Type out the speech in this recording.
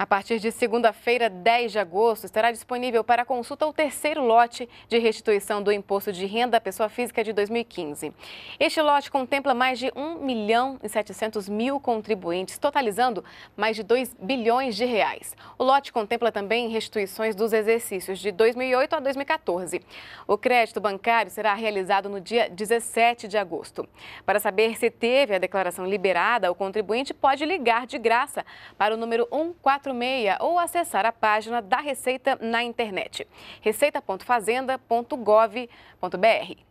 A partir de segunda-feira, 10 de agosto, estará disponível para consulta o terceiro lote de restituição do Imposto de Renda à Pessoa Física de 2015. Este lote contempla mais de 1 milhão e 700 mil contribuintes, totalizando mais de 2 bilhões de reais. O lote contempla também restituições dos exercícios de 2008 a 2014. O crédito bancário será realizado no dia 17 de agosto. Para saber se teve a declaração liberada, o contribuinte pode ligar de graça para o número 144 446 ou acessar a página da Receita na internet, receita.fazenda.gov.br.